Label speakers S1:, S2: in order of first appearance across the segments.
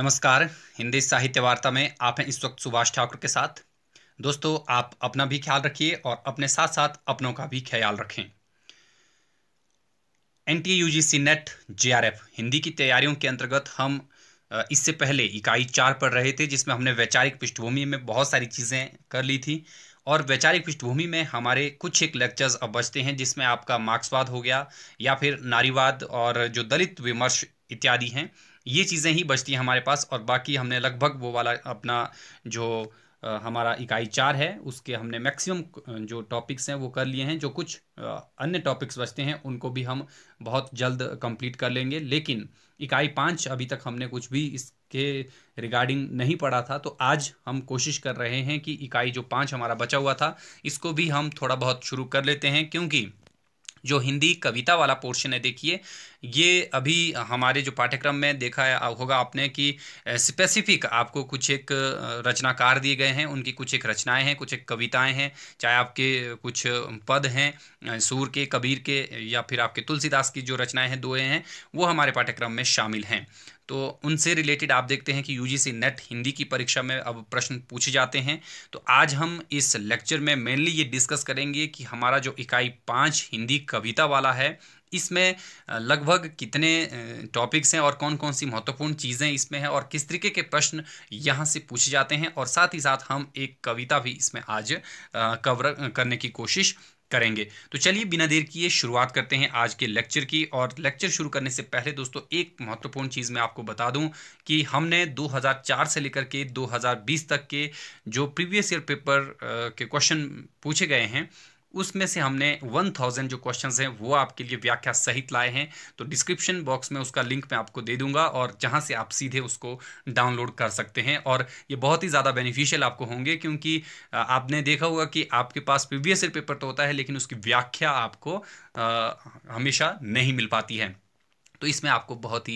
S1: नमस्कार हिंदी साहित्य वार्ता में आप हैं इस वक्त सुभाष ठाकुर के साथ दोस्तों आप अपना भी ख्याल रखिए और अपने साथ साथ अपनों का भी ख्याल रखें N T U G C NET J R F Hindi की तैयारियों के अंतर्गत हम इससे पहले इकाई चार पढ़ रहे थे जिसमें हमने वैचारिक पृष्ठभूमि में बहुत सारी चीज़ें कर ली थी और वैचारिक पृष्ठभूमि में हमारे कुछ एक लेक्चर्स अब बचते हैं जिसमें आपका मार्क्सवाद हो गया या फिर नारीवाद और जो दलित विमर्श इत्यादि हैं ये चीज़ें ही बचती हैं हमारे पास और बाकी हमने लगभग वो वाला अपना जो हमारा इकाई चार है उसके हमने मैक्सिमम जो टॉपिक्स हैं वो कर लिए हैं जो कुछ अन्य टॉपिक्स बचते हैं उनको भी हम बहुत जल्द कंप्लीट कर लेंगे लेकिन इकाई पाँच अभी तक हमने कुछ भी इसके रिगार्डिंग नहीं पढ़ा था तो आज हम कोशिश कर रहे हैं कि इकाई जो पाँच हमारा बचा हुआ था इसको भी हम थोड़ा बहुत शुरू कर लेते हैं क्योंकि जो हिंदी कविता वाला पोर्शन है देखिए ये अभी हमारे जो पाठ्यक्रम में देखा होगा आपने कि स्पेसिफिक आपको कुछ एक रचनाकार दिए गए हैं उनकी कुछ एक रचनाएं हैं कुछ एक कविताएं हैं चाहे आपके कुछ पद हैं सूर के कबीर के या फिर आपके तुलसीदास की जो रचनाएं हैं दोए हैं वो हमारे पाठ्यक्रम में शामिल हैं तो उनसे रिलेटेड आप देखते हैं कि यू नेट हिंदी की परीक्षा में अब प्रश्न पूछे जाते हैं तो आज हम इस लेक्चर में मेनली ये डिस्कस करेंगे कि हमारा जो इकाई पाँच हिंदी कविता वाला है इसमें लगभग कितने टॉपिक्स हैं और कौन कौन सी महत्वपूर्ण चीज़ें इसमें हैं और किस तरीके के प्रश्न यहाँ से पूछे जाते हैं और साथ ही साथ हम एक कविता भी इसमें आज कवर करने की कोशिश करेंगे तो चलिए बिना देर किए शुरुआत करते हैं आज के लेक्चर की और लेक्चर शुरू करने से पहले दोस्तों एक महत्वपूर्ण चीज़ मैं आपको बता दूं कि हमने 2004 से लेकर के 2020 तक के जो प्रीवियस ईयर पेपर के क्वेश्चन पूछे गए हैं उसमें से हमने 1000 जो क्वेश्चंस हैं वो आपके लिए व्याख्या सहित लाए हैं तो डिस्क्रिप्शन बॉक्स में उसका लिंक मैं आपको दे दूंगा और जहां से आप सीधे उसको डाउनलोड कर सकते हैं और ये बहुत ही ज़्यादा बेनिफिशियल आपको होंगे क्योंकि आपने देखा होगा कि आपके पास प्रीवियस पेपर तो होता है लेकिन उसकी व्याख्या आपको हमेशा नहीं मिल पाती है तो इसमें आपको बहुत ही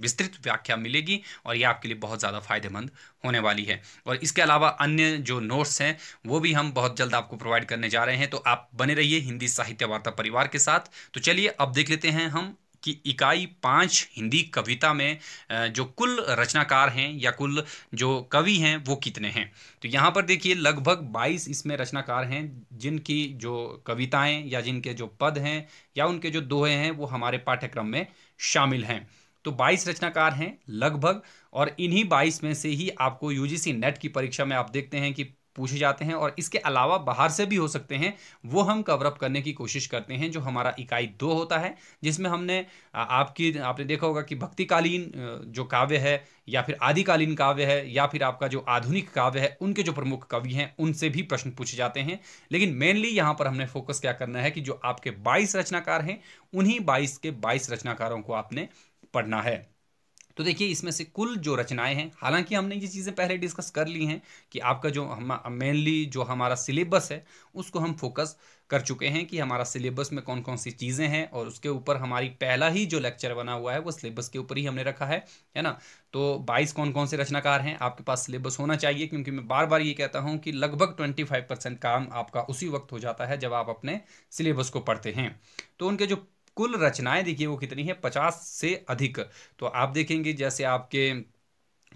S1: विस्तृत व्याख्या मिलेगी और ये आपके लिए बहुत ज़्यादा फायदेमंद होने वाली है और इसके अलावा अन्य जो नोट्स हैं वो भी हम बहुत जल्द आपको प्रोवाइड करने जा रहे हैं तो आप बने रहिए हिंदी साहित्य वार्ता परिवार के साथ तो चलिए अब देख लेते हैं हम कि इकाई पाँच हिंदी कविता में जो कुल रचनाकार हैं या कुल जो कवि हैं वो कितने हैं तो यहाँ पर देखिए लगभग 22 इसमें रचनाकार हैं जिनकी जो कविताएं या जिनके जो पद हैं या उनके जो दोहे हैं वो हमारे पाठ्यक्रम में शामिल हैं तो 22 रचनाकार हैं लगभग और इन्हीं 22 में से ही आपको यूजीसी नेट की परीक्षा में आप देखते हैं कि पूछे जाते हैं और इसके अलावा बाहर से भी हो सकते हैं वो हम कवरअप करने की कोशिश करते हैं जो हमारा इकाई दो होता है जिसमें हमने आपकी आपने देखा होगा कि भक्तिकालीन जो काव्य है या फिर आदिकालीन काव्य है या फिर आपका जो आधुनिक काव्य है उनके जो प्रमुख कवि हैं उनसे भी प्रश्न पूछे जाते हैं लेकिन मेनली यहाँ पर हमने फोकस क्या करना है कि जो आपके बाईस रचनाकार हैं उन्हीं बाईस के बाईस रचनाकारों को आपने पढ़ना है तो देखिए इसमें से कुल जो रचनाएं हैं हालांकि हमने ये चीज़ें पहले डिस्कस कर ली हैं कि आपका जो हम मेनली जो हमारा सिलेबस है उसको हम फोकस कर चुके हैं कि हमारा सिलेबस में कौन कौन सी चीज़ें हैं और उसके ऊपर हमारी पहला ही जो लेक्चर बना हुआ है वो सिलेबस के ऊपर ही हमने रखा है है ना तो 22 कौन कौन से रचनाकार हैं आपके पास सिलेबस होना चाहिए क्योंकि मैं बार बार ये कहता हूँ कि लगभग ट्वेंटी परसेंट काम आपका उसी वक्त हो जाता है जब आप अपने सिलेबस को पढ़ते हैं तो उनके जो कुल रचनाएं देखिए वो कितनी है पचास से अधिक तो आप देखेंगे जैसे आपके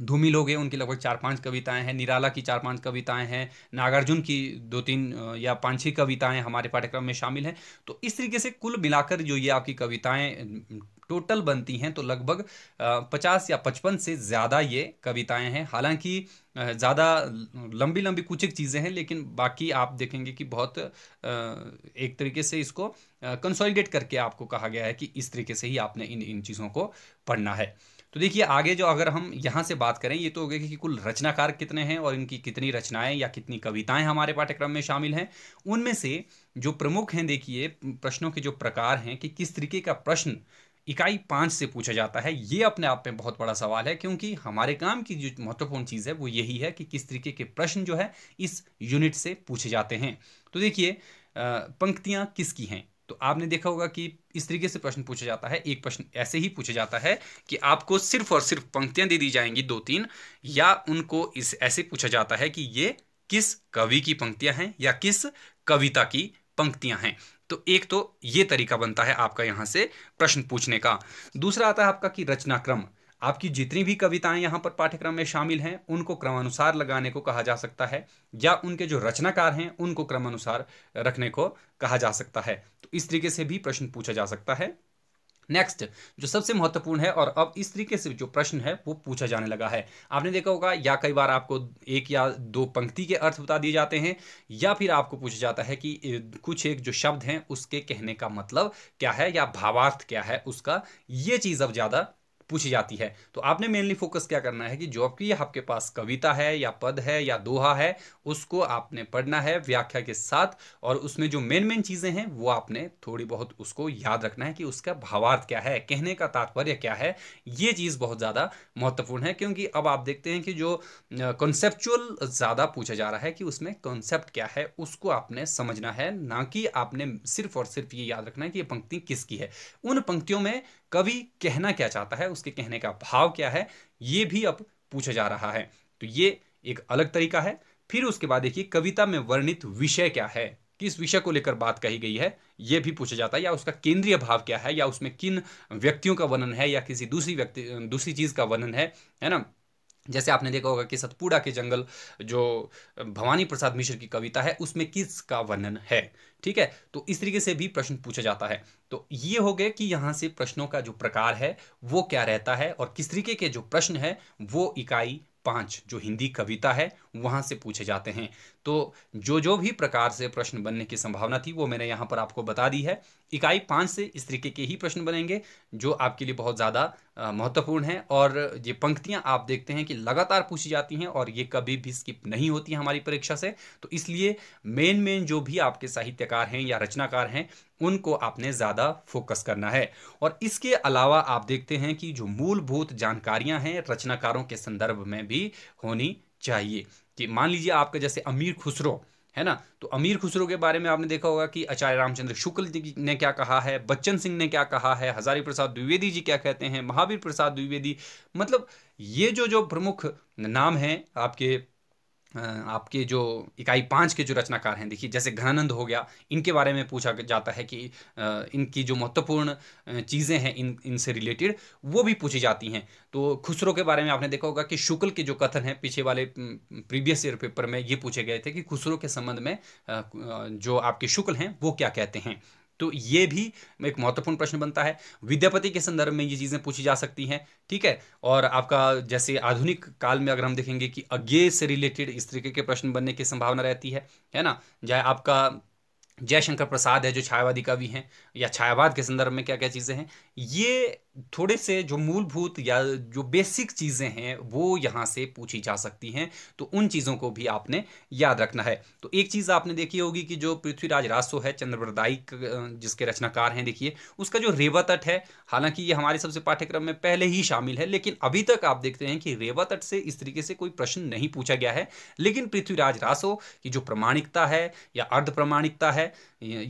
S1: धूमिल हो गए उनकी लगभग चार पांच कविताएं हैं निराला की चार पांच कविताएं हैं नागार्जुन की दो तीन या पाँच छह कविताएं हमारे पाठ्यक्रम में शामिल हैं तो इस तरीके से कुल मिलाकर जो ये आपकी कविताएं टोटल बनती हैं तो लगभग पचास या पचपन से ज़्यादा ये कविताएं हैं हालांकि ज़्यादा लंबी लंबी कुछ एक चीज़ें हैं लेकिन बाकी आप देखेंगे कि बहुत एक तरीके से इसको कंसोलिडेट करके आपको कहा गया है कि इस तरीके से ही आपने इन इन चीज़ों को पढ़ना है तो देखिए आगे जो अगर हम यहाँ से बात करें ये तो हो गया कि कुल रचनाकार कितने हैं और इनकी कितनी रचनाएं या कितनी कविताएं हमारे पाठ्यक्रम में शामिल हैं उनमें से जो प्रमुख हैं देखिए प्रश्नों के जो प्रकार हैं कि किस तरीके का प्रश्न इकाई पाँच से पूछा जाता है ये अपने आप में बहुत बड़ा सवाल है क्योंकि हमारे काम की जो महत्वपूर्ण चीज़ है वो यही है कि किस तरीके के प्रश्न जो है इस यूनिट से पूछे जाते हैं तो देखिए पंक्तियाँ किसकी हैं तो आपने देखा होगा कि इस तरीके से प्रश्न पूछा जाता है एक प्रश्न ऐसे ही पूछा जाता है कि आपको सिर्फ और सिर्फ पंक्तियाँ दे दी जाएंगी दो तीन या उनको इस ऐसे पूछा जाता है कि ये किस कवि की पंक्तियाँ हैं या किस कविता की पंक्तियाँ हैं तो एक तो ये तरीका बनता है आपका यहाँ से प्रश्न पूछने का दूसरा आता है आपका कि रचनाक्रम आपकी जितनी भी कविताएं यहाँ पर पाठ्यक्रम में शामिल हैं उनको क्रमानुसार लगाने को कहा जा सकता है या उनके जो रचनाकार हैं उनको क्रमानुसार रखने को कहा जा सकता है तो इस तरीके से भी प्रश्न पूछा जा सकता है नेक्स्ट जो सबसे महत्वपूर्ण है और अब इस तरीके से जो प्रश्न है वो पूछा जाने लगा है आपने देखा होगा या कई बार आपको एक या दो पंक्ति के अर्थ बता दिए जाते हैं या फिर आपको पूछा जाता है कि कुछ एक जो शब्द हैं उसके कहने का मतलब क्या है या भावार्थ क्या है उसका ये चीज़ अब ज़्यादा पूछी जाती है तो आपने मेनली फोकस क्या करना है कि जो आपकी आपके पास कविता है या पद है या दोहा है उसको आपने पढ़ना है व्याख्या के साथ और उसमें जो मेन मेन चीज़ें हैं वो आपने थोड़ी बहुत उसको याद रखना है कि उसका भावार्थ क्या है कहने का तात्पर्य क्या है ये चीज़ बहुत ज़्यादा महत्वपूर्ण है क्योंकि अब आप देखते हैं कि जो कॉन्सेप्चुअल ज़्यादा पूछा जा रहा है कि उसमें कॉन्सेप्ट क्या है उसको आपने समझना है ना कि आपने सिर्फ और सिर्फ ये याद रखना है कि ये पंक्ति किसकी है उन पंक्तियों में कवि कहना क्या चाहता है उसके कहने का भाव क्या है ये भी अब पूछा जा रहा है तो ये एक अलग तरीका है फिर उसके बाद देखिए कविता में वर्णित विषय क्या है किस विषय को लेकर बात कही गई है ये भी पूछा जाता है या उसका केंद्रीय भाव क्या है या उसमें किन व्यक्तियों का वर्णन है या किसी दूसरी व्यक्ति दूसरी चीज़ का वर्णन है है ना जैसे आपने देखा होगा कि सतपुड़ा के जंगल जो भवानी प्रसाद मिश्र की कविता है उसमें किस का वर्णन है ठीक है तो इस तरीके से भी प्रश्न पूछा जाता है तो ये हो गए कि यहाँ से प्रश्नों का जो प्रकार है वो क्या रहता है और किस तरीके के जो प्रश्न है वो इकाई पाँच जो हिंदी कविता है वहाँ से पूछे जाते हैं तो जो जो भी प्रकार से प्रश्न बनने की संभावना थी वो मैंने यहाँ पर आपको बता दी है इकाई पाँच से इस तरीके के ही प्रश्न बनेंगे जो आपके लिए बहुत ज़्यादा महत्वपूर्ण है और ये पंक्तियाँ आप देखते हैं कि लगातार पूछी जाती हैं और ये कभी भी स्किप नहीं होती है हमारी परीक्षा से तो इसलिए मेन मेन जो भी आपके साहित्यकार हैं या रचनाकार हैं उनको आपने ज़्यादा फोकस करना है और इसके अलावा आप देखते हैं कि जो मूलभूत जानकारियां हैं रचनाकारों के संदर्भ में भी होनी चाहिए कि मान लीजिए आपका जैसे अमीर खुसरो है ना तो अमीर खुसरो के बारे में आपने देखा होगा कि आचार्य रामचंद्र शुक्ल ने क्या कहा है बच्चन सिंह ने क्या कहा है हजारी प्रसाद द्विवेदी जी क्या कहते हैं महावीर प्रसाद द्विवेदी मतलब ये जो जो प्रमुख नाम हैं आपके आपके जो इकाई पाँच के जो रचनाकार हैं देखिए जैसे घनानंद हो गया इनके बारे में पूछा जाता है कि इनकी जो महत्वपूर्ण चीज़ें हैं इन इनसे रिलेटेड वो भी पूछी जाती हैं तो खुसरो के बारे में आपने देखा होगा कि शुक्ल के जो कथन हैं पीछे वाले प्रीवियस ईयर पेपर में ये पूछे गए थे कि खुसरो के संबंध में जो आपके शुक्ल हैं वो क्या कहते हैं तो ये भी एक महत्वपूर्ण प्रश्न बनता है विद्यापति के संदर्भ में ये चीज़ें पूछी जा सकती हैं ठीक है और आपका जैसे आधुनिक काल में अगर हम देखेंगे कि अज्ञे से रिलेटेड इस तरीके के प्रश्न बनने की संभावना रहती है है ना चाहे आपका जयशंकर प्रसाद है जो छायावादी कवि हैं या छायावाद के संदर्भ में क्या क्या चीज़ें हैं ये थोड़े से जो मूलभूत या जो बेसिक चीज़ें हैं वो यहाँ से पूछी जा सकती हैं तो उन चीज़ों को भी आपने याद रखना है तो एक चीज़ आपने देखी होगी कि जो पृथ्वीराज रासो है चंद्रवरदाई जिसके रचनाकार हैं देखिए उसका जो रेवा तट है हालांकि ये हमारे सबसे पाठ्यक्रम में पहले ही शामिल है लेकिन अभी तक आप देखते हैं कि रेवा तट से इस तरीके से कोई प्रश्न नहीं पूछा गया है लेकिन पृथ्वीराज रासो की जो प्रमाणिकता है या अर्ध प्रमाणिकता है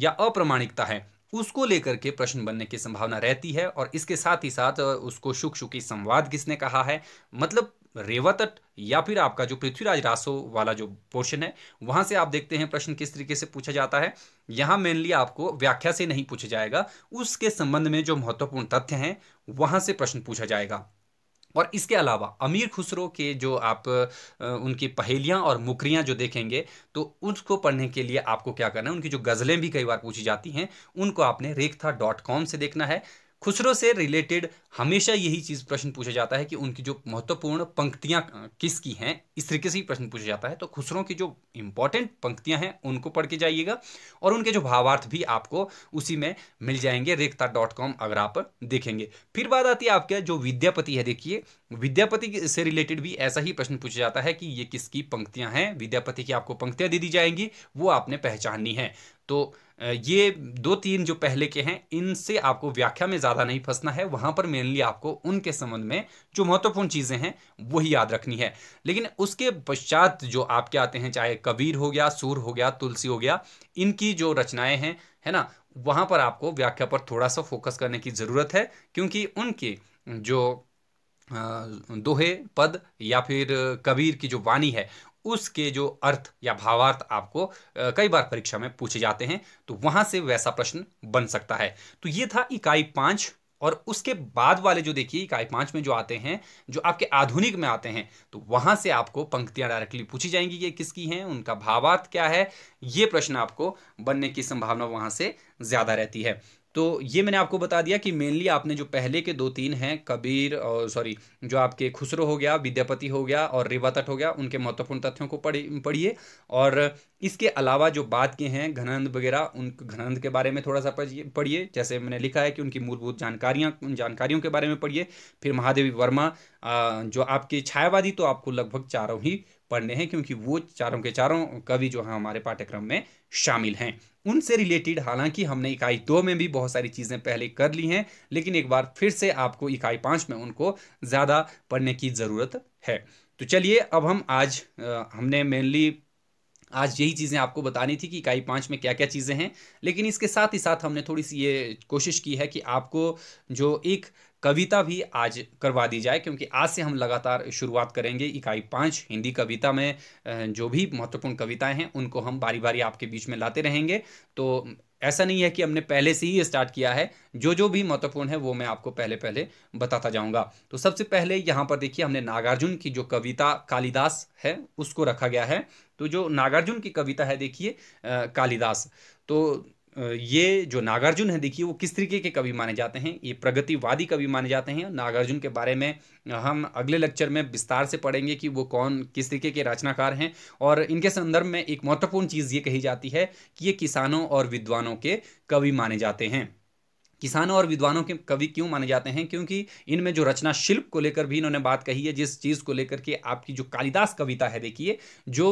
S1: या अप्रामाणिकता है उसको लेकर के प्रश्न बनने की संभावना रहती है और इसके साथ ही साथ उसको शुक शुकी संवाद किसने कहा है मतलब रेवा तट या फिर आपका जो पृथ्वीराज रासो वाला जो पोर्शन है वहां से आप देखते हैं प्रश्न किस तरीके से पूछा जाता है यहां मेनली आपको व्याख्या से नहीं पूछा जाएगा उसके संबंध में जो महत्वपूर्ण तथ्य हैं वहां से प्रश्न पूछा जाएगा और इसके अलावा अमीर खुसरो के जो आप उनकी पहेलियाँ और मुकरियाँ जो देखेंगे तो उसको पढ़ने के लिए आपको क्या करना है उनकी जो गज़लें भी कई बार पूछी जाती हैं उनको आपने रेखथा डॉट कॉम से देखना है खुसरो से रिलेटेड हमेशा यही चीज़ प्रश्न पूछा जाता है कि उनकी जो महत्वपूर्ण पंक्तियाँ किसकी हैं इस तरीके से ही प्रश्न पूछा जाता है तो खुसरों की जो इंपॉर्टेंट पंक्तियाँ हैं उनको पढ़ के जाइएगा और उनके जो भावार्थ भी आपको उसी में मिल जाएंगे रेखता डॉट कॉम अगर आप देखेंगे फिर बात आती है आपके जो विद्यापति है देखिए विद्यापति से रिलेटेड भी ऐसा ही प्रश्न पूछा जाता है कि ये किसकी पंक्तियाँ हैं विद्यापति की आपको पंक्तियाँ दे दी जाएंगी वो आपने पहचाननी है तो ये दो तीन जो पहले के हैं इनसे आपको व्याख्या में ज़्यादा नहीं फंसना है वहां पर मेनली आपको उनके संबंध में जो महत्वपूर्ण चीज़ें हैं वही याद रखनी है लेकिन उसके पश्चात जो आपके आते हैं चाहे कबीर हो गया सूर हो गया तुलसी हो गया इनकी जो रचनाएं हैं है ना वहां पर आपको व्याख्या पर थोड़ा सा फोकस करने की ज़रूरत है क्योंकि उनके जो दोहे पद या फिर कबीर की जो वाणी है उसके जो अर्थ या भावार्थ आपको कई बार परीक्षा में पूछे जाते हैं तो वहां से वैसा प्रश्न बन सकता है तो ये था इकाई पांच और उसके बाद वाले जो देखिए इकाई पांच में जो आते हैं जो आपके आधुनिक में आते हैं तो वहां से आपको पंक्तियां डायरेक्टली पूछी जाएंगी ये किसकी हैं उनका भावार्थ क्या है ये प्रश्न आपको बनने की संभावना वहां से ज़्यादा रहती है तो ये मैंने आपको बता दिया कि मेनली आपने जो पहले के दो तीन हैं कबीर और सॉरी जो आपके खुसरो हो गया विद्यापति हो गया और रेवा तट हो गया उनके महत्वपूर्ण तथ्यों को पढ़िए पढ़िए और इसके अलावा जो बात के हैं घनंद वगैरह उन घनंद के बारे में थोड़ा सा पढ़िए जैसे मैंने लिखा है कि उनकी मूलभूत जानकारियाँ उन जानकारियों के बारे में पढ़िए फिर महादेवी वर्मा जो आपके छायावादी तो आपको लगभग चारों ही पढ़ने हैं क्योंकि वो चारों के चारों कवि जो हैं हमारे पाठ्यक्रम में शामिल हैं उनसे रिलेटेड हालांकि हमने इकाई दो में भी बहुत सारी चीज़ें पहले कर ली हैं लेकिन एक बार फिर से आपको इकाई पाँच में उनको ज़्यादा पढ़ने की ज़रूरत है तो चलिए अब हम आज हमने मेनली आज यही चीज़ें आपको बतानी थी कि इकाई पाँच में क्या क्या चीज़ें हैं लेकिन इसके साथ ही साथ हमने थोड़ी सी ये कोशिश की है कि आपको जो एक कविता भी आज करवा दी जाए क्योंकि आज से हम लगातार शुरुआत करेंगे इकाई पाँच हिंदी कविता में जो भी महत्वपूर्ण कविताएं हैं उनको हम बारी बारी आपके बीच में लाते रहेंगे तो ऐसा नहीं है कि हमने पहले से ही स्टार्ट किया है जो जो भी महत्वपूर्ण है वो मैं आपको पहले पहले बताता जाऊंगा तो सबसे पहले यहाँ पर देखिए हमने नागार्जुन की जो कविता कालिदास है उसको रखा गया है तो जो नागार्जुन की कविता है देखिए कालिदास तो ये जो नागार्जुन है देखिए वो किस तरीके के कवि माने जाते हैं ये प्रगतिवादी कवि माने जाते हैं नागार्जुन के बारे में हम अगले लेक्चर में विस्तार से पढ़ेंगे कि वो कौन किस तरीके के रचनाकार हैं और इनके संदर्भ में एक महत्वपूर्ण चीज़ ये कही जाती है कि ये किसानों और विद्वानों के कवि माने जाते हैं किसानों और विद्वानों के कवि क्यों माने जाते हैं क्योंकि इनमें जो रचना शिल्प को लेकर भी इन्होंने बात कही है जिस चीज़ को लेकर के आपकी जो कालिदास कविता है देखिए जो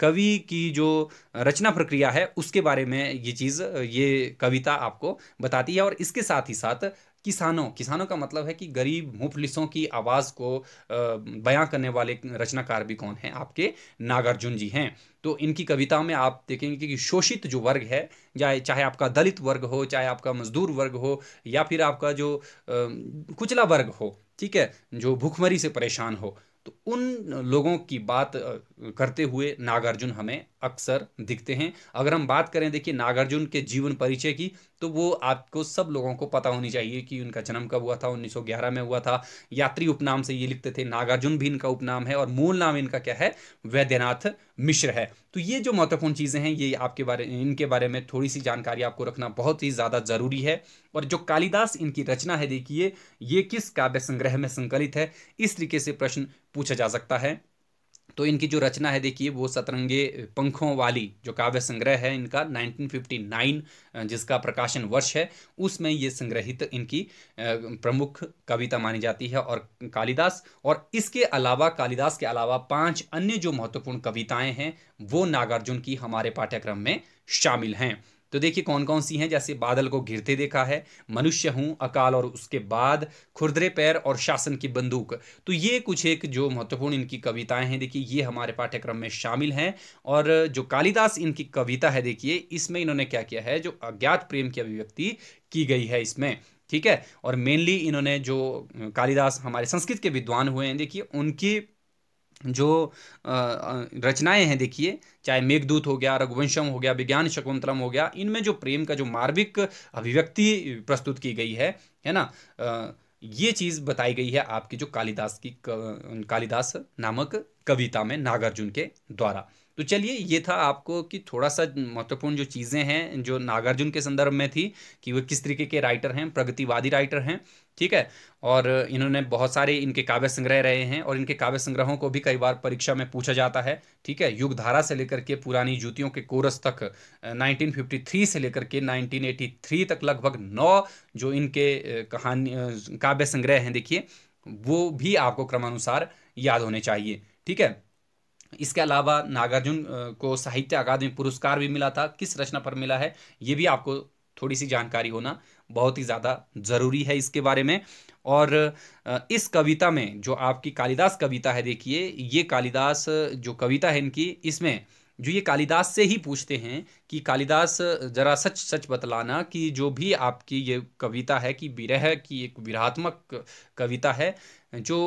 S1: कवि की जो रचना प्रक्रिया है उसके बारे में ये चीज़ ये कविता आपको बताती है और इसके साथ ही साथ किसानों किसानों का मतलब है कि गरीब मुफलिसों की आवाज़ को बयां करने वाले रचनाकार भी कौन हैं आपके नागार्जुन जी हैं तो इनकी कविता में आप देखेंगे कि शोषित जो वर्ग है चाहे चाहे आपका दलित वर्ग हो चाहे आपका मजदूर वर्ग हो या फिर आपका जो कुचला वर्ग हो ठीक है जो भूखमरी से परेशान हो तो उन लोगों की बात करते हुए नागार्जुन हमें अक्सर दिखते हैं अगर हम बात करें देखिए नागार्जुन के जीवन परिचय की तो वो आपको सब लोगों को पता होनी चाहिए कि उनका जन्म कब हुआ था 1911 में हुआ था यात्री उपनाम से ये लिखते थे नागार्जुन भी इनका उपनाम है और मूल नाम इनका क्या है वैद्यनाथ मिश्र है तो ये जो महत्वपूर्ण चीज़ें हैं ये आपके बारे इनके बारे में थोड़ी सी जानकारी आपको रखना बहुत ही ज़्यादा ज़रूरी है और जो कालिदास इनकी रचना है देखिए ये किस काव्य संग्रह में संकलित है इस तरीके से प्रश्न पूछा जा सकता है तो इनकी जो रचना है देखिए वो सतरंगे पंखों वाली जो काव्य संग्रह है इनका 1959 जिसका प्रकाशन वर्ष है उसमें ये संग्रहित इनकी प्रमुख कविता मानी जाती है और कालिदास और इसके अलावा कालिदास के अलावा पांच अन्य जो महत्वपूर्ण कविताएं हैं वो नागार्जुन की हमारे पाठ्यक्रम में शामिल हैं तो देखिए कौन कौन सी हैं जैसे बादल को घिरते देखा है मनुष्य हूँ अकाल और उसके बाद खुरदरे पैर और शासन की बंदूक तो ये कुछ एक जो महत्वपूर्ण इनकी कविताएं हैं देखिए ये हमारे पाठ्यक्रम में शामिल हैं और जो कालिदास इनकी कविता है देखिए इसमें इन्होंने क्या किया है जो अज्ञात प्रेम की अभिव्यक्ति की गई है इसमें ठीक है और मेनली इन्होंने जो कालिदास हमारे संस्कृत के विद्वान हुए हैं देखिए उनकी जो रचनाएं हैं देखिए चाहे मेघदूत हो गया रघुवंशम हो गया विज्ञान शकुंतलम हो गया इनमें जो प्रेम का जो मार्मिक अभिव्यक्ति प्रस्तुत की गई है है ना ये चीज़ बताई गई है आपकी जो कालिदास की कालिदास नामक कविता में नागार्जुन के द्वारा तो चलिए ये था आपको कि थोड़ा सा महत्वपूर्ण जो चीज़ें हैं जो नागार्जुन के संदर्भ में थी कि वे किस तरीके के राइटर हैं प्रगतिवादी राइटर हैं ठीक है और इन्होंने बहुत सारे इनके काव्य संग्रह रहे हैं और इनके काव्य संग्रहों को भी कई बार परीक्षा में पूछा जाता है ठीक है युग धारा से लेकर के पुरानी जूतियों के कोरस तक 1953 से लेकर के 1983 तक लगभग नौ जो इनके कहानी काव्य संग्रह हैं देखिए वो भी आपको क्रमानुसार याद होने चाहिए ठीक है इसके अलावा नागार्जुन को साहित्य अकादमी पुरस्कार भी मिला था किस रचना पर मिला है ये भी आपको थोड़ी सी जानकारी होना बहुत ही ज़्यादा ज़रूरी है इसके बारे में और इस कविता में जो आपकी कालिदास कविता है देखिए ये कालिदास जो कविता है इनकी इसमें जो ये कालिदास से ही पूछते हैं कि कालिदास जरा सच सच बतलाना कि जो भी आपकी ये कविता है कि विरह की एक विरात्मक कविता है जो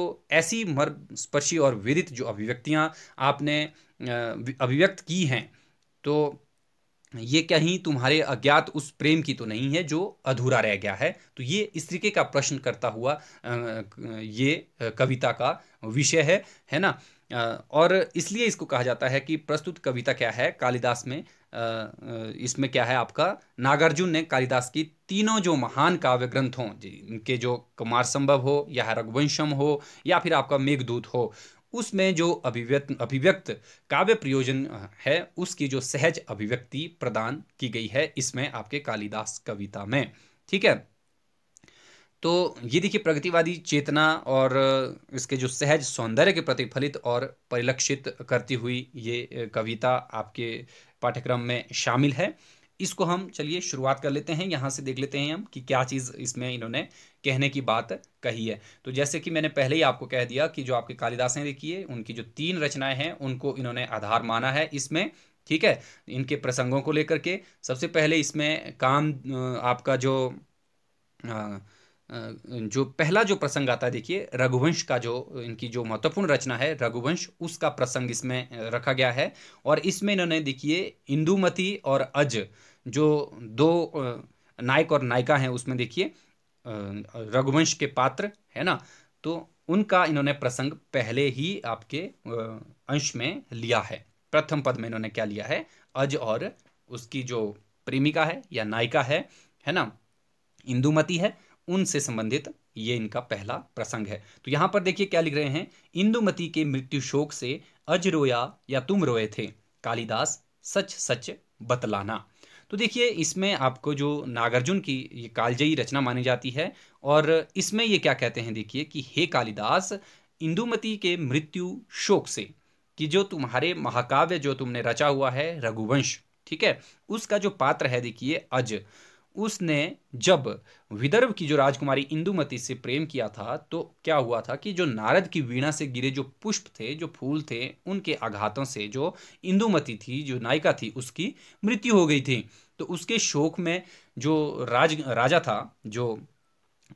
S1: ऐसी मर्म स्पर्शी और विदित जो अभिव्यक्तियाँ आपने अभिव्यक्त की हैं तो ये कहीं तुम्हारे अज्ञात उस प्रेम की तो नहीं है जो अधूरा रह गया है तो ये इस तरीके का प्रश्न करता हुआ ये कविता का विषय है है ना और इसलिए इसको कहा जाता है कि प्रस्तुत कविता क्या है कालिदास में इसमें क्या है आपका नागार्जुन ने कालिदास की तीनों जो महान काव्य ग्रंथों इनके जिनके जो कुमार संभव हो या रघुवंशम हो या फिर आपका मेघदूत हो उसमें जो अभिव्यक्त अभिव्यक्त काव्य प्रयोजन है उसकी जो सहज अभिव्यक्ति प्रदान की गई है इसमें आपके कालिदास कविता में ठीक है तो ये देखिए प्रगतिवादी चेतना और इसके जो सहज सौंदर्य के प्रतिफलित और परिलक्षित करती हुई ये कविता आपके पाठ्यक्रम में शामिल है इसको हम चलिए शुरुआत कर लेते हैं यहाँ से देख लेते हैं हम कि क्या चीज़ इसमें इन्होंने कहने की बात कही है तो जैसे कि मैंने पहले ही आपको कह दिया कि जो आपके कालिदास हैं देखिए उनकी जो तीन रचनाएं हैं उनको इन्होंने आधार माना है इसमें ठीक है इनके प्रसंगों को लेकर के सबसे पहले इसमें काम आपका जो आ, जो पहला जो प्रसंग आता है देखिए रघुवंश का जो इनकी जो महत्वपूर्ण रचना है रघुवंश उसका प्रसंग इसमें रखा गया है और इसमें इन्होंने देखिए इंदुमती और अज जो दो नायक और नायिका हैं उसमें देखिए रघुवंश के पात्र है ना तो उनका इन्होंने प्रसंग पहले ही आपके अंश में लिया है प्रथम पद में इन्होंने क्या लिया है अज और उसकी जो प्रेमिका है या नायिका है है ना इंदुमती है उनसे संबंधित ये इनका पहला प्रसंग है तो यहां पर देखिए क्या लिख रहे हैं इंदुमती के मृत्यु शोक से अज रोया या तुम रोए थे कालिदास सच सच बतलाना तो देखिए इसमें आपको जो नागार्जुन की ये कालजयी रचना मानी जाती है और इसमें ये क्या कहते हैं देखिए कि हे कालिदास इंदुमती के मृत्यु शोक से कि जो तुम्हारे महाकाव्य जो तुमने रचा हुआ है रघुवंश ठीक है उसका जो पात्र है देखिए अज उसने जब विदर्भ की जो राजकुमारी इंदुमती से प्रेम किया था तो क्या हुआ था कि जो नारद की वीणा से गिरे जो पुष्प थे जो फूल थे उनके आघातों से जो इंदुमती थी जो नायिका थी उसकी मृत्यु हो गई थी तो उसके शोक में जो राज राजा था जो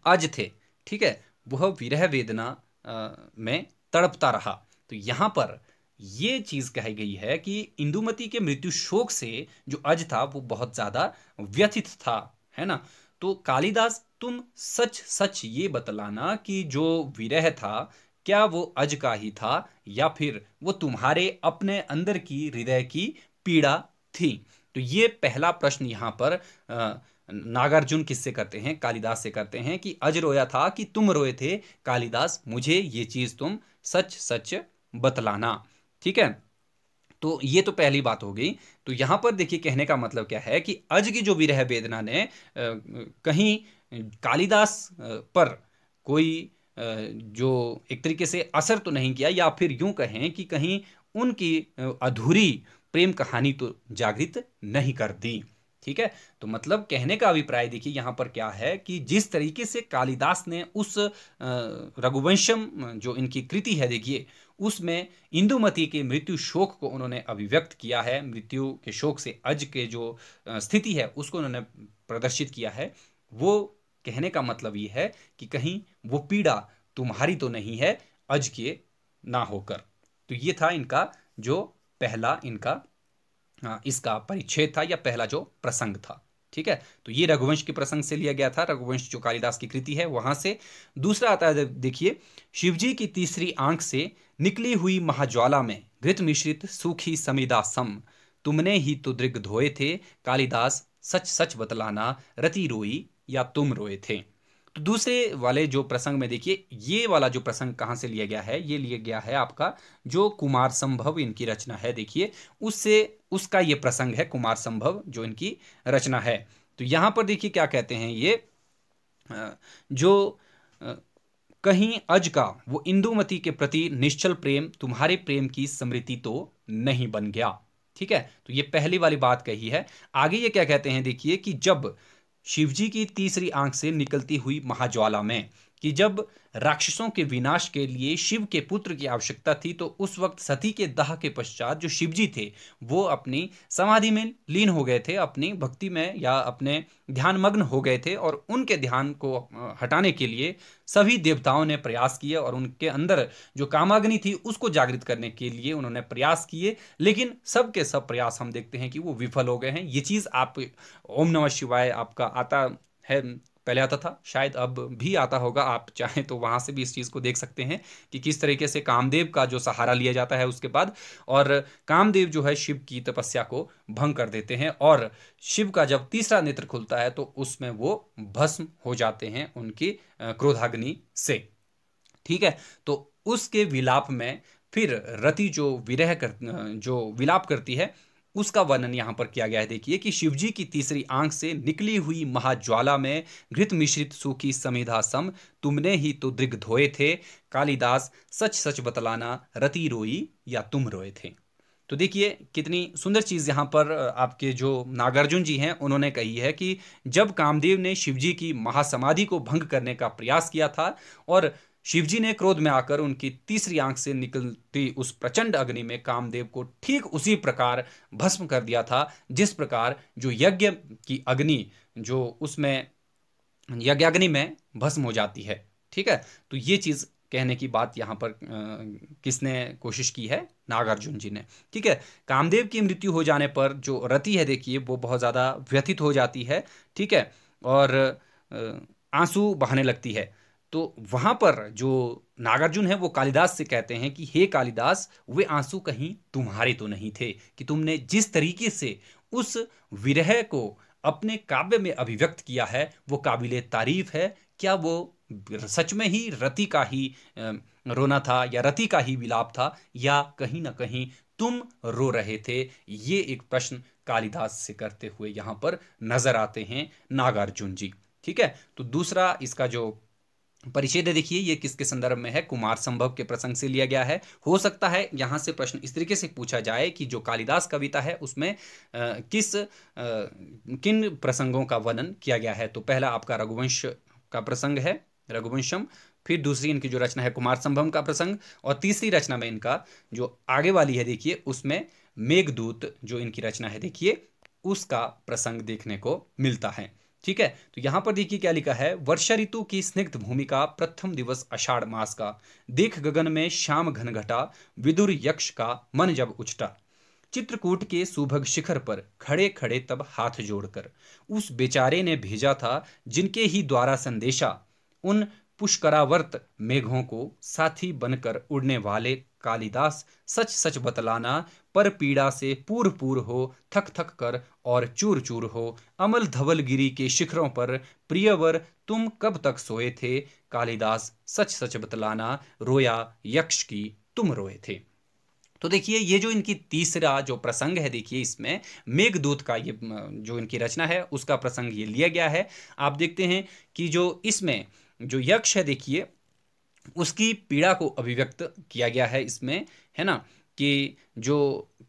S1: अज थे ठीक है वह विरह वेदना आ, में तड़पता रहा तो यहाँ पर ये चीज़ कही गई है कि इंदुमती के मृत्यु शोक से जो अज था वो बहुत ज़्यादा व्यथित था है ना तो कालिदास तुम सच सच ये बतलाना कि जो विरह था क्या वो अज का ही था या फिर वो तुम्हारे अपने अंदर की हृदय की पीड़ा थी तो ये पहला प्रश्न यहाँ पर नागार्जुन किससे करते हैं कालिदास से करते हैं कि अज रोया था कि तुम रोए थे कालिदास मुझे ये चीज़ तुम सच सच बतलाना ठीक है तो ये तो पहली बात हो गई तो यहाँ पर देखिए कहने का मतलब क्या है कि अज की जो विरह वेदना ने कहीं कालिदास पर कोई जो एक तरीके से असर तो नहीं किया या फिर यूं कहें कि कहीं उनकी अधूरी प्रेम कहानी तो जागृत नहीं कर दी ठीक है तो मतलब कहने का अभिप्राय देखिए यहाँ पर क्या है कि जिस तरीके से कालिदास ने उस रघुवंशम जो इनकी कृति है देखिए उसमें इंदुमती के मृत्यु शोक को उन्होंने अभिव्यक्त किया है मृत्यु के शोक से अज के जो स्थिति है उसको उन्होंने प्रदर्शित किया है वो कहने का मतलब ये है कि कहीं वो पीड़ा तुम्हारी तो नहीं है अज के ना होकर तो ये था इनका जो पहला इनका इसका परिच्छेद था या पहला जो प्रसंग था ठीक है तो ये रघुवंश के प्रसंग से लिया गया था रघुवंश जो कालिदास की कृति है वहां से दूसरा आता है देखिए शिवजी की तीसरी आंख से निकली हुई महाज्वाला में घृत मिश्रित सूखी समिदा सम तुमने ही तो दृग धोए थे कालिदास सच सच बतलाना रति रोई या तुम रोए थे तो दूसरे वाले जो प्रसंग में देखिए ये वाला जो प्रसंग कहाँ से लिया गया है ये लिया गया है आपका जो कुमार संभव इनकी रचना है देखिए उससे उसका ये प्रसंग है कुमार संभव जो इनकी रचना है तो यहाँ पर देखिए क्या कहते हैं ये जो कहीं अज का वो इंदुमती के प्रति निश्चल प्रेम तुम्हारे प्रेम की स्मृति तो नहीं बन गया ठीक है तो ये पहली वाली बात कही है आगे ये क्या कहते हैं देखिए कि जब शिवजी की तीसरी आंख से निकलती हुई महाज्वाला में कि जब राक्षसों के विनाश के लिए शिव के पुत्र की आवश्यकता थी तो उस वक्त सती के दाह के पश्चात जो शिवजी थे वो अपनी समाधि में लीन हो गए थे अपनी भक्ति में या अपने ध्यान मग्न हो गए थे और उनके ध्यान को हटाने के लिए सभी देवताओं ने प्रयास किए और उनके अंदर जो कामाग्नि थी उसको जागृत करने के लिए उन्होंने प्रयास किए लेकिन सबके सब प्रयास हम देखते हैं कि वो विफल हो गए हैं ये चीज़ आप ओम नमः शिवाय आपका आता है पहले आता था शायद अब भी आता होगा आप चाहें तो वहाँ से भी इस चीज़ को देख सकते हैं कि किस तरीके से कामदेव का जो सहारा लिया जाता है उसके बाद और कामदेव जो है शिव की तपस्या को भंग कर देते हैं और शिव का जब तीसरा नेत्र खुलता है तो उसमें वो भस्म हो जाते हैं उनकी क्रोधाग्नि से ठीक है तो उसके विलाप में फिर रति जो विरह कर जो विलाप करती है उसका वर्णन यहाँ पर किया गया है देखिए कि शिवजी की तीसरी आंख से निकली हुई महाज्वाला में घृत मिश्रित सूखी समिधा सम तुमने ही तो दृग धोए थे कालिदास सच सच बतलाना रति रोई या तुम रोए थे तो देखिए कितनी सुंदर चीज़ यहाँ पर आपके जो नागार्जुन जी हैं उन्होंने कही है कि जब कामदेव ने शिवजी की महासमाधि को भंग करने का प्रयास किया था और शिवजी ने क्रोध में आकर उनकी तीसरी आंख से निकलती उस प्रचंड अग्नि में कामदेव को ठीक उसी प्रकार भस्म कर दिया था जिस प्रकार जो यज्ञ की अग्नि जो उसमें यज्ञाग्नि में भस्म हो जाती है ठीक है तो ये चीज़ कहने की बात यहाँ पर किसने कोशिश की है नागार्जुन जी ने ठीक है कामदेव की मृत्यु हो जाने पर जो रति है देखिए वो बहुत ज़्यादा व्यथित हो जाती है ठीक है और आंसू बहाने लगती है तो वहाँ पर जो नागार्जुन है वो कालिदास से कहते हैं कि हे कालिदास वे आंसू कहीं तुम्हारे तो नहीं थे कि तुमने जिस तरीके से उस विरह को अपने काव्य में अभिव्यक्त किया है वो काबिल तारीफ है क्या वो सच में ही रति का ही रोना था या रति का ही विलाप था या कहीं ना कहीं तुम रो रहे थे ये एक प्रश्न कालिदास से करते हुए यहाँ पर नजर आते हैं नागार्जुन जी ठीक है तो दूसरा इसका जो परिच्छेद देखिए ये किसके संदर्भ में है कुमार संभव के प्रसंग से लिया गया है हो सकता है यहाँ से प्रश्न इस तरीके से पूछा जाए कि जो कालिदास कविता है उसमें आ, किस आ, किन प्रसंगों का वर्णन किया गया है तो पहला आपका रघुवंश का प्रसंग है रघुवंशम फिर दूसरी इनकी जो रचना है कुमार संभव का प्रसंग और तीसरी रचना में इनका जो आगे वाली है देखिए उसमें मेघदूत जो इनकी रचना है देखिए उसका प्रसंग देखने को मिलता है ठीक है तो यहां पर देखिए क्या लिखा है वर्षा ऋतु की स्निग्ध भूमिका प्रथम दिवस अषाढ़ मास का देख गगन में श्याम घनघटा विदुर यक्ष का मन जब उछटा चित्रकूट के सुभग शिखर पर खड़े खड़े तब हाथ जोड़कर उस बेचारे ने भेजा था जिनके ही द्वारा संदेशा उन पुष्करावर्त मेघों को साथी बनकर उड़ने वाले कालिदास सच सच बतलाना पर पीड़ा से पूर पूर हो थक थक कर और चूर चूर हो अमल धवल गिरी के शिखरों पर प्रियवर तुम कब तक सोए थे कालिदास सच सच बतलाना रोया यक्ष की तुम रोए थे तो देखिए ये जो इनकी तीसरा जो प्रसंग है देखिए इसमें मेघदूत का ये जो इनकी रचना है उसका प्रसंग ये लिया गया है आप देखते हैं कि जो इसमें जो यक्ष है देखिए उसकी पीड़ा को अभिव्यक्त किया गया है इसमें है ना कि जो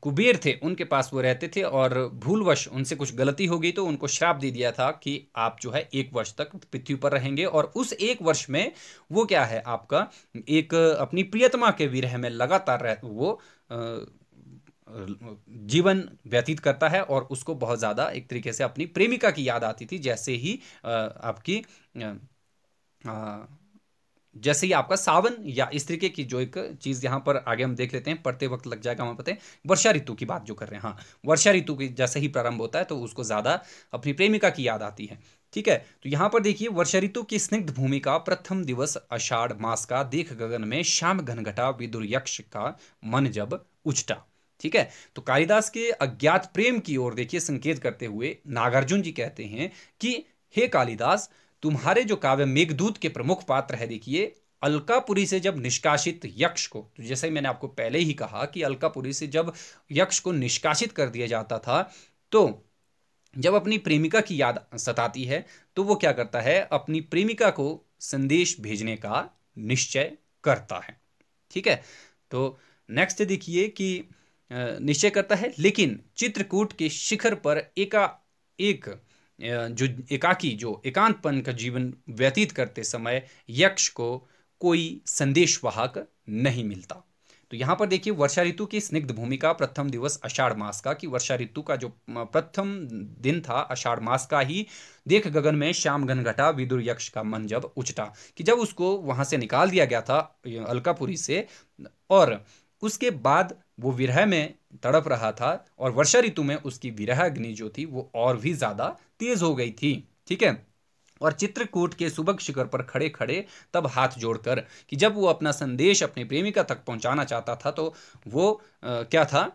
S1: कुबेर थे उनके पास वो रहते थे और भूलवश उनसे कुछ गलती हो गई तो उनको श्राप दे दिया था कि आप जो है एक वर्ष तक पृथ्वी पर रहेंगे और उस एक वर्ष में वो क्या है आपका एक अपनी प्रियतमा के विरह में लगातार रह वो जीवन व्यतीत करता है और उसको बहुत ज़्यादा एक तरीके से अपनी प्रेमिका की याद आती थी जैसे ही आपकी जैसे ही आपका सावन या इस तरीके की जो एक चीज़ यहाँ पर आगे हम देख लेते हैं पढ़ते वक्त लग जाएगा हमें पता है वर्षा ऋतु की बात जो कर रहे हैं हाँ वर्षा ऋतु की जैसे ही प्रारंभ होता है तो उसको ज़्यादा अपनी प्रेमिका की याद आती है ठीक है तो यहाँ पर देखिए वर्षा ऋतु की स्निग्ध भूमि का प्रथम दिवस अषाढ़ मास का देख गगन में श्याम घनघटा विदुर यक्ष का मन जब उछटा ठीक है तो कालिदास के अज्ञात प्रेम की ओर देखिए संकेत करते हुए नागार्जुन जी कहते हैं कि हे कालिदास तुम्हारे जो काव्य मेघदूत के प्रमुख पात्र है देखिए अलकापुरी से जब निष्कासित यक्ष को तो जैसे ही मैंने आपको पहले ही कहा कि अलकापुरी से जब यक्ष को निष्कासित कर दिया जाता था तो जब अपनी प्रेमिका की याद सताती है तो वो क्या करता है अपनी प्रेमिका को संदेश भेजने का निश्चय करता है ठीक है तो नेक्स्ट देखिए कि निश्चय करता है लेकिन चित्रकूट के शिखर पर एका एक जो एकाकी जो एकांतपन का जीवन व्यतीत करते समय यक्ष को कोई संदेशवाहक नहीं मिलता तो यहाँ पर देखिए वर्षा ऋतु की स्निग्ध भूमिका प्रथम दिवस अषाढ़ मास का कि वर्षा ऋतु का जो प्रथम दिन था अषाढ़ मास का ही देख गगन में श्याम घन घटा विदुर यक्ष का मन जब उचटा कि जब उसको वहां से निकाल दिया गया था अलकापुरी से और उसके बाद वो विरह में तड़प रहा था और वर्षा ऋतु में उसकी विरह अग्नि जो थी वो और भी ज़्यादा तेज हो गई थी ठीक है और चित्रकूट के सुबक शिखर पर खड़े खड़े तब हाथ जोड़कर कि जब वो अपना संदेश अपने प्रेमिका तक पहुंचाना चाहता था तो वो आ, क्या था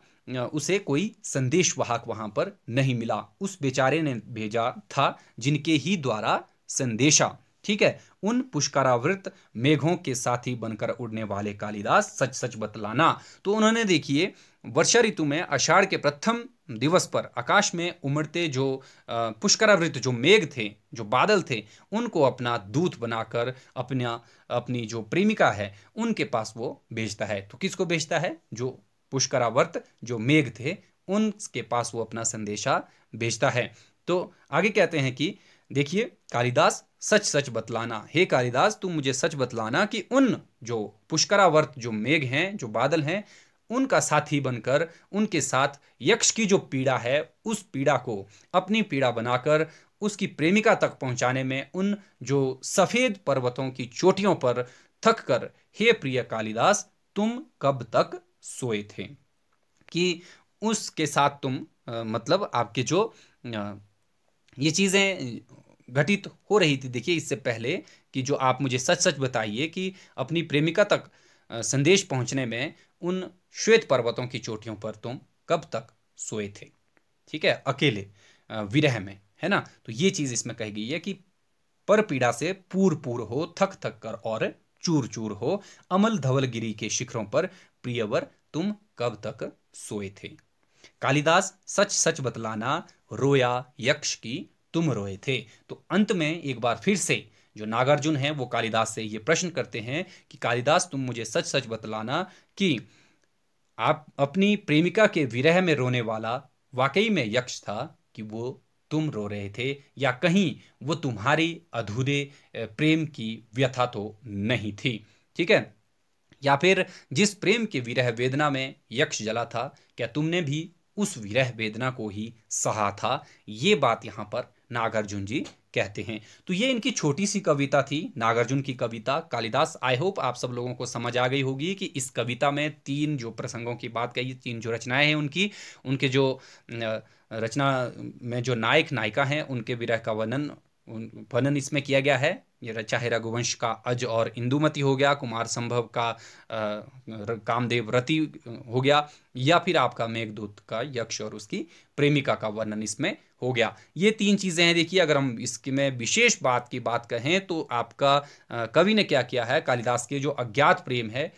S1: उसे कोई संदेश वाहक वहां पर नहीं मिला उस बेचारे ने भेजा था जिनके ही द्वारा संदेशा ठीक है उन पुष्करावृत मेघों के साथी बनकर उड़ने वाले कालिदास सच सच बतलाना तो उन्होंने देखिए वर्षा ऋतु में अषाढ़ के प्रथम दिवस पर आकाश में उमड़ते जो पुष्करावृत जो मेघ थे जो बादल थे उनको अपना दूत बनाकर अपना अपनी जो प्रेमिका है उनके पास वो भेजता है तो किसको भेजता है जो पुष्करावर्त जो मेघ थे उनके पास वो अपना संदेशा भेजता है तो आगे कहते हैं कि देखिए कालिदास सच सच बतलाना हे कालिदास तू मुझे सच बतलाना कि उन जो पुष्करावर्त जो मेघ हैं जो बादल हैं उनका साथी बनकर उनके साथ यक्ष की जो पीड़ा है उस पीड़ा को अपनी पीड़ा बनाकर उसकी प्रेमिका तक पहुंचाने में उन जो सफ़ेद पर्वतों की चोटियों पर थक कर हे प्रिय कालिदास तुम कब तक सोए थे कि उसके साथ तुम आ, मतलब आपके जो आ, ये चीज़ें घटित हो रही थी देखिए इससे पहले कि जो आप मुझे सच सच बताइए कि अपनी प्रेमिका तक संदेश पहुंचने में उन श्वेत पर्वतों की चोटियों पर तुम कब तक सोए थे ठीक है अकेले विरह में है ना तो ये चीज़ इसमें कही गई है कि पर पीड़ा से पूर पूर हो थक थक कर और चूर चूर हो अमल धवल गिरी के शिखरों पर प्रियवर तुम कब तक सोए थे कालिदास सच सच बतलाना रोया यक्ष की तुम रोए थे तो अंत में एक बार फिर से जो नागार्जुन है वो कालिदास से ये प्रश्न करते हैं कि कालिदास तुम मुझे सच सच बतलाना कि आप अपनी प्रेमिका के विरह में रोने वाला वाकई में यक्ष था कि वो तुम रो रहे थे या कहीं वो तुम्हारी अधूरे प्रेम की व्यथा तो नहीं थी ठीक है या फिर जिस प्रेम के विरह वेदना में यक्ष जला था क्या तुमने भी उस विरह वेदना को ही सहा था ये बात यहाँ पर नागार्जुन जी कहते हैं तो ये इनकी छोटी सी कविता थी नागार्जुन की कविता कालिदास आई होप आप सब लोगों को समझ आ गई होगी कि इस कविता में तीन जो प्रसंगों की बात कही तीन जो रचनाएं हैं उनकी उनके जो रचना में जो नायक नायिका हैं उनके विरह का वर्णन वर्णन इसमें किया गया है ये चाहे रघुवंश का अज और इंदुमती हो गया कुमार संभव का आ, कामदेव रति हो गया या फिर आपका मेघदूत का यक्ष और उसकी प्रेमिका का वर्णन इसमें हो गया ये तीन चीज़ें हैं देखिए अगर हम इसके में विशेष बात की बात कहें तो आपका कवि ने क्या किया है कालिदास के जो अज्ञात प्रेम है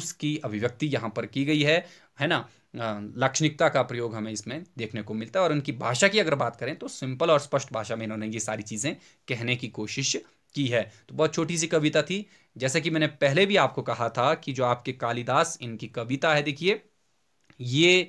S1: उसकी अभिव्यक्ति यहाँ पर की गई है है ना लाक्षणिकता का प्रयोग हमें इसमें देखने को मिलता है और उनकी भाषा की अगर बात करें तो सिंपल और स्पष्ट भाषा में इन्होंने ये सारी चीज़ें कहने की कोशिश की है तो बहुत छोटी सी कविता थी जैसा कि मैंने पहले भी आपको कहा था कि जो आपके कालिदास इनकी कविता है देखिए ये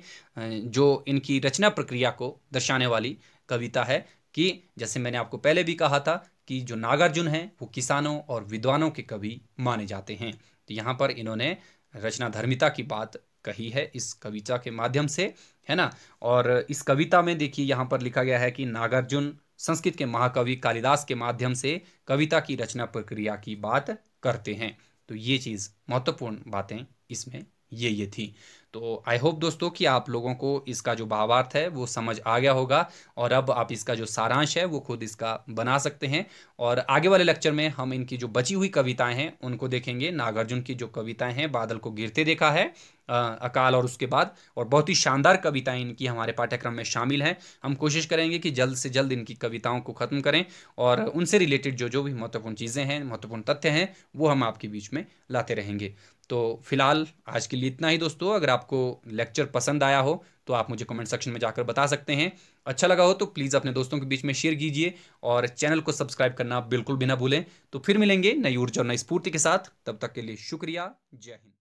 S1: जो इनकी रचना प्रक्रिया को दर्शाने वाली कविता है कि जैसे मैंने आपको पहले भी कहा था कि जो नागार्जुन हैं वो किसानों और विद्वानों के कवि माने जाते हैं तो यहाँ पर इन्होंने रचना धर्मिता की बात कही है इस कविता के माध्यम से है ना और इस कविता में देखिए यहाँ पर लिखा गया है कि नागार्जुन संस्कृत के महाकवि कालिदास के माध्यम से कविता की रचना प्रक्रिया की बात करते हैं तो ये चीज़ महत्वपूर्ण बातें इसमें ये ये थी तो आई होप दोस्तों कि आप लोगों को इसका जो भावार्थ है वो समझ आ गया होगा और अब आप इसका जो सारांश है वो खुद इसका बना सकते हैं और आगे वाले लेक्चर में हम इनकी जो बची हुई कविताएं हैं उनको देखेंगे नागार्जुन की जो कविताएं हैं बादल को गिरते देखा है अकाल और उसके बाद और बहुत ही शानदार कविताएं इनकी हमारे पाठ्यक्रम में शामिल हैं हम कोशिश करेंगे कि जल्द से जल्द इनकी कविताओं को ख़त्म करें और उनसे रिलेटेड जो जो भी महत्वपूर्ण चीज़ें हैं महत्वपूर्ण तथ्य हैं वो हम आपके बीच में लाते रहेंगे तो फिलहाल आज के लिए इतना ही दोस्तों अगर आपको लेक्चर पसंद आया हो तो आप मुझे कमेंट सेक्शन में जाकर बता सकते हैं अच्छा लगा हो तो प्लीज़ अपने दोस्तों के बीच में शेयर कीजिए और चैनल को सब्सक्राइब करना बिल्कुल भी ना भूलें तो फिर मिलेंगे नई ऊर्जा और नई स्फूर्ति के साथ तब तक के लिए शुक्रिया जय हिंद